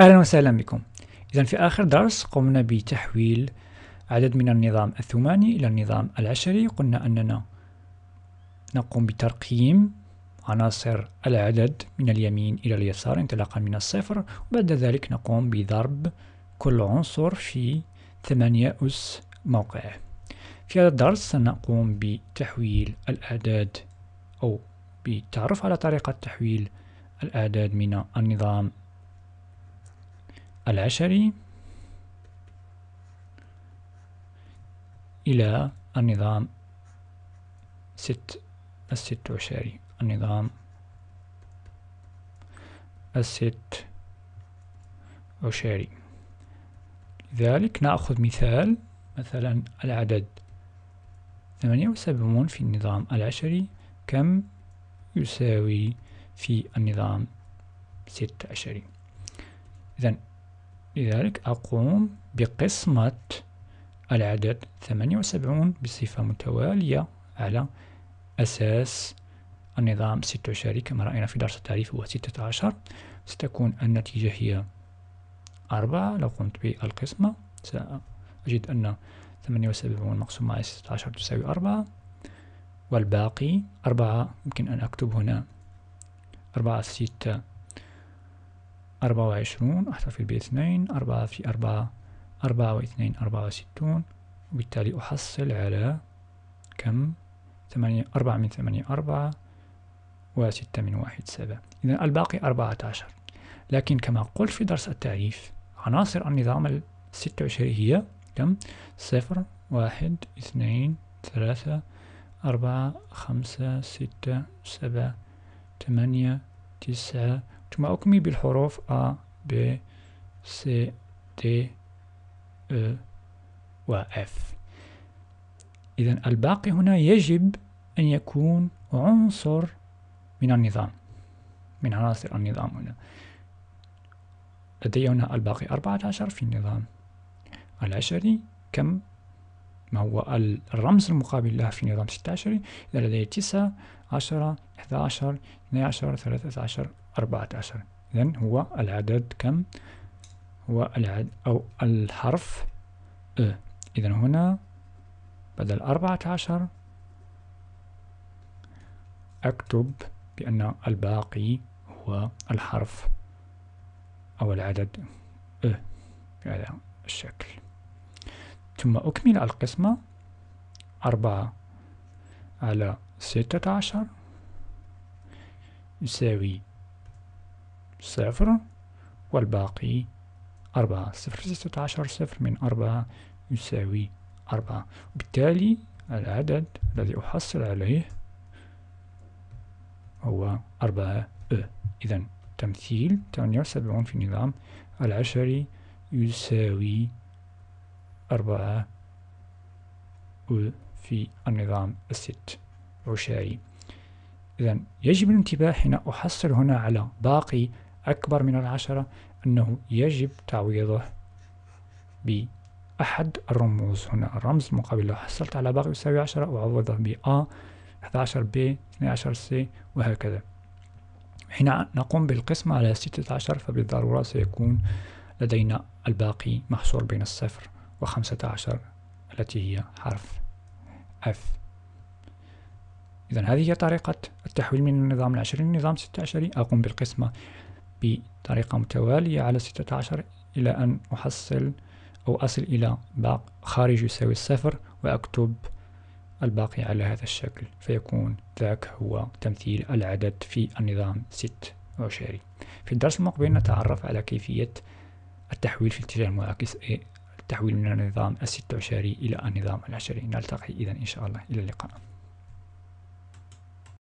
أهلا وسهلا بكم إذا في آخر درس قمنا بتحويل عدد من النظام الثماني إلى النظام العشري قلنا أننا نقوم بترقيم عناصر العدد من اليمين إلى اليسار انطلاقا من الصفر وبعد ذلك نقوم بضرب كل عنصر في ثمانية أس موقعه في هذا الدرس سنقوم بتحويل الأعداد أو بالتعرف على طريقة تحويل الأعداد من النظام العشري إلى النظام ست الست عشري النظام الست عشري لذلك نأخذ مثال مثلا العدد ثمانية وسبعون في النظام العشري كم يساوي في النظام ست عشري إذن لذلك أقوم بقسمة العدد 78 بصفة متوالية على أساس النظام 26 كما رأينا في درس التعريف هو 16 ستكون النتيجة هي 4 لو قمت بالقسمة سأجد أن 78 مقسوم على 16 تساوي 4 والباقي 4 يمكن أن أكتب هنا 4 6 أربعة وعشرون أحتفل باثنين أربعة في أربعة أربعة واثنين أربعة وستون وبالتالي أحصل على كم ثمانية أربعة من ثمانية أربعة وستة من واحد سبعة إذا الباقي أربعة عشر لكن كما قلت في درس التعريف عناصر النظام الستة وعشرين هي كم صفر واحد اثنين ثلاثة أربعة خمسة ستة سبعة ثمانية تسعة ثم أكمل بالحروف A B C D E و F إذا الباقي هنا يجب أن يكون عنصر من النظام من عناصر النظام هنا لدي هنا الباقي 14 في النظام العشري كم ما هو الرمز المقابل له في نظام 16 إذا لدي 9 10 11 12 13 أربعة عشر إذا هو العدد كم هو العدد أو الحرف أ إذا هنا بدل أربعة عشر أكتب بأن الباقي هو الحرف أو العدد أ بهذا الشكل ثم أكمل القسمة أربعة على ستة عشر يساوي صفر والباقي أربعة صفر ستة عشر صفر من أربعة يساوي أربعة وبالتالي العدد الذي أحصل عليه هو أربعة أ إذا تمثيل تمانية وسبعون في النظام العشري يساوي أربعة أ في النظام الست عشاري إذا يجب الانتباه حين أحصل هنا على باقي أكبر من العشرة أنه يجب تعويضه بأحد الرموز هنا الرمز مقابل لو حصلت على باقي يساوي عشرة وعوضه ب A 11 B 12 C وهكذا حين نقوم بالقسمة على 16 فبالضرورة سيكون لدينا الباقي محصور بين الصفر و15 التي هي حرف F إذا هذه هي طريقة التحويل من النظام العشري للنظام 16 أقوم بالقسمة بطريقة متوالية على 16 إلى أن أحصل أو أصل إلى باق خارج يساوي الصفر وأكتب الباقي على هذا الشكل فيكون ذاك هو تمثيل العدد في النظام 26 في الدرس المقبل نتعرف على كيفية التحويل في الاتجاه المعاكس أي التحويل من النظام 26 عشري إلى النظام العشري نلتقي إذا إن شاء الله إلى اللقاء